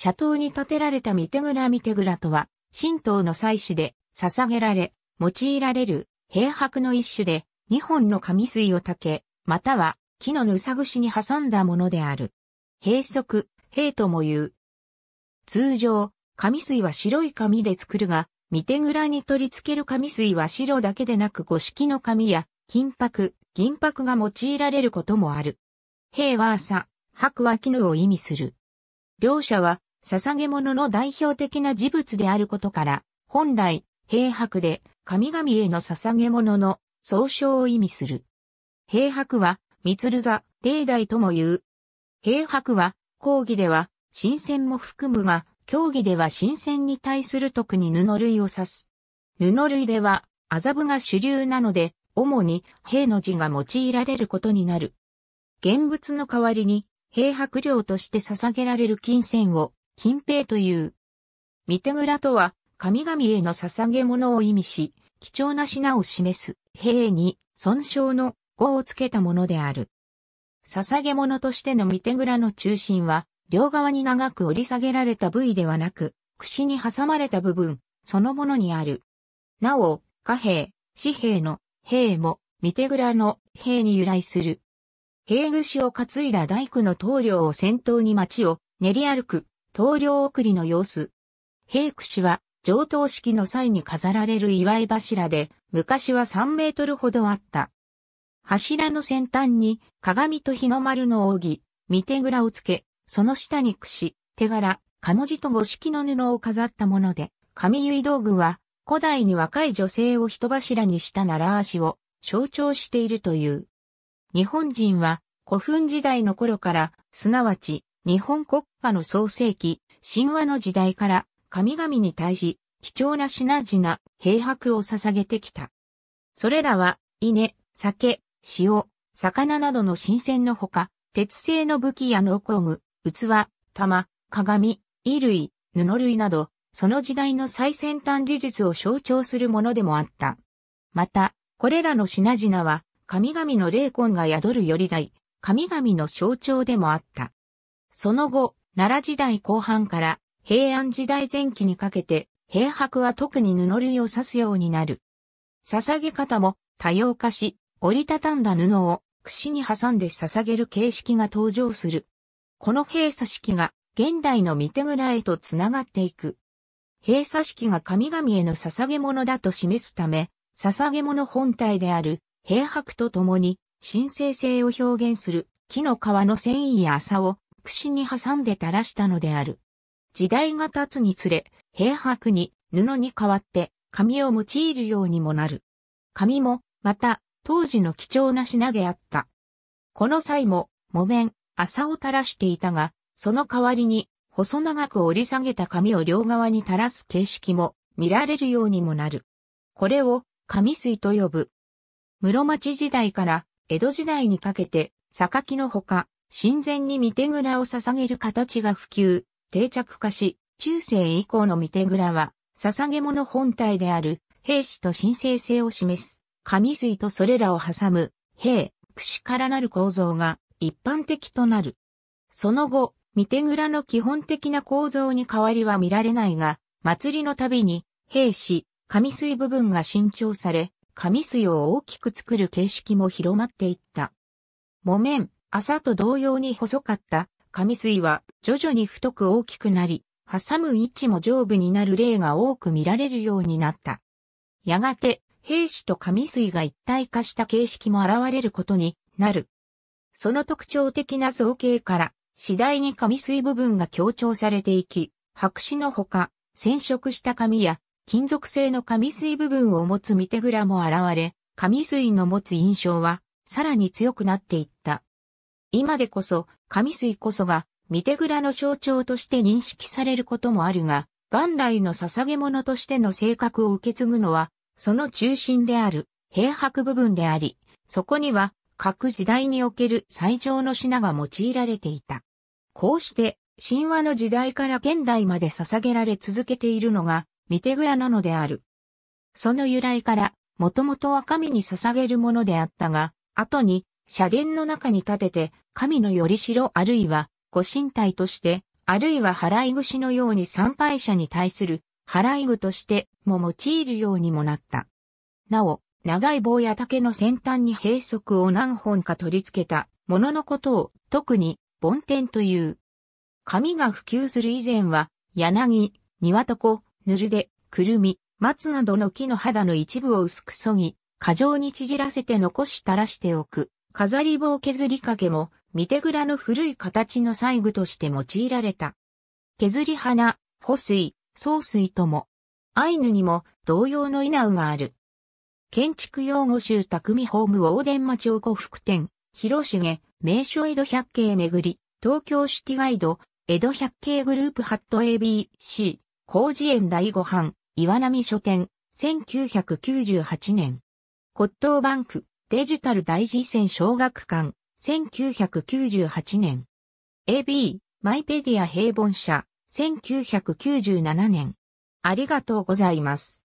斜塔に建てられた御手倉御手倉とは、神道の祭祀で捧げられ、用いられる平白の一種で、二本の紙水を炊け、または木のぬさぐしに挟んだものである。平足、平とも言う。通常、紙水は白い紙で作るが、御手倉に取り付ける紙水は白だけでなく五色の紙や金箔、銀箔が用いられることもある。平は朝、白は絹を意味する。両者は捧げ物の代表的な事物であることから、本来、平白で神々への捧げ物の総称を意味する。平白は、三鶴座、霊代とも言う。平白は、講義では、新鮮も含むが、競技では新鮮に対する特に布類を指す。布類では、麻布が主流なので、主に平の字が用いられることになる。現物の代わりに、平白料として捧げられる金銭を、金平という。見手倉とは、神々への捧げ物を意味し、貴重な品を示す、兵に、損傷の語をつけたものである。捧げ物としての見手倉の中心は、両側に長く折り下げられた部位ではなく、口に挟まれた部分、そのものにある。なお、貨幣、紙幣の幣も、見手倉の兵に由来する。兵具を担いだ大工の棟梁を先頭に町を練り歩く棟梁送りの様子。平九氏は、上等式の際に飾られる祝い柱で、昔は3メートルほどあった。柱の先端に、鏡と日の丸の扇、見手蔵をつけ、その下に櫛、手柄、かの字と五色の布を飾ったもので、紙結道具は、古代に若い女性を人柱にした奈良足を象徴しているという。日本人は古墳時代の頃から、すなわち日本国家の創世記、神話の時代から神々に対し貴重な品々、平白を捧げてきた。それらは、稲、酒、塩、魚などの新鮮のほか、鉄製の武器や農工具、器、玉、鏡、衣類、布類など、その時代の最先端技術を象徴するものでもあった。また、これらの品々は、神々の霊魂が宿るより代、神々の象徴でもあった。その後、奈良時代後半から平安時代前期にかけて、平白は特に布類を刺すようになる。捧げ方も多様化し、折りたたんだ布を串に挟んで捧げる形式が登場する。この閉鎖式が現代の見手蔵へと繋がっていく。閉鎖式が神々への捧げ物だと示すため、捧げ物本体である平白と共に神聖性を表現する木の皮の繊維や麻を櫛に挟んで垂らしたのである。時代が経つにつれ、平白に布に代わって紙を用いるようにもなる。紙も、また、当時の貴重な品であった。この際も、木綿、麻を垂らしていたが、その代わりに、細長く折り下げた紙を両側に垂らす形式も見られるようにもなる。これを紙水と呼ぶ。室町時代から江戸時代にかけて、榊のほか、神前に御手蔵を捧げる形が普及、定着化し、中世以降の御手蔵は、捧げ物本体である、兵士と神聖性を示す、神水とそれらを挟む、兵、串からなる構造が一般的となる。その後、御手蔵の基本的な構造に変わりは見られないが、祭りのたびに、兵士、神水部分が新調され、神水を大きく作る形式も広まっていった。木綿、朝と同様に細かった紙水は徐々に太く大きくなり、挟む位置も上部になる例が多く見られるようになった。やがて、兵士と紙水が一体化した形式も現れることになる。その特徴的な造形から、次第に紙水部分が強調されていき、白紙のほか、染色した紙や、金属製の紙水部分を持つ見手蔵も現れ、紙水の持つ印象は、さらに強くなっていった。今でこそ、神水こそが、御手蔵の象徴として認識されることもあるが、元来の捧げ物としての性格を受け継ぐのは、その中心である、平白部分であり、そこには、各時代における最上の品が用いられていた。こうして、神話の時代から現代まで捧げられ続けているのが、御手蔵なのである。その由来から、もともとは神に捧げるものであったが、後に社殿の中に建てて、神のよりしろあるいは、ご神体として、あるいは払い串のように参拝者に対する払い具としても用いるようにもなった。なお、長い棒や竹の先端に閉塞を何本か取り付けたもののことを特に梵天という。紙が普及する以前は、柳、庭床、ぬるで、くるみ、松などの木の肌の一部を薄くそぎ、過剰に縮らせて残し垂らしておく。飾り棒削りかけも、見てらの古い形の細具として用いられた。削り花、保水、総水とも。アイヌにも同様の稲ウがある。建築用語集匠ホーム大伝町を古福店、広重、名所江戸百景巡り、東京シティガイド、江戸百景グループハット ABC、工事園第5版、岩波書店、1998年。骨董バンク、デジタル大事践小学館、1998年。AB、マイペディア平凡社、1997年。ありがとうございます。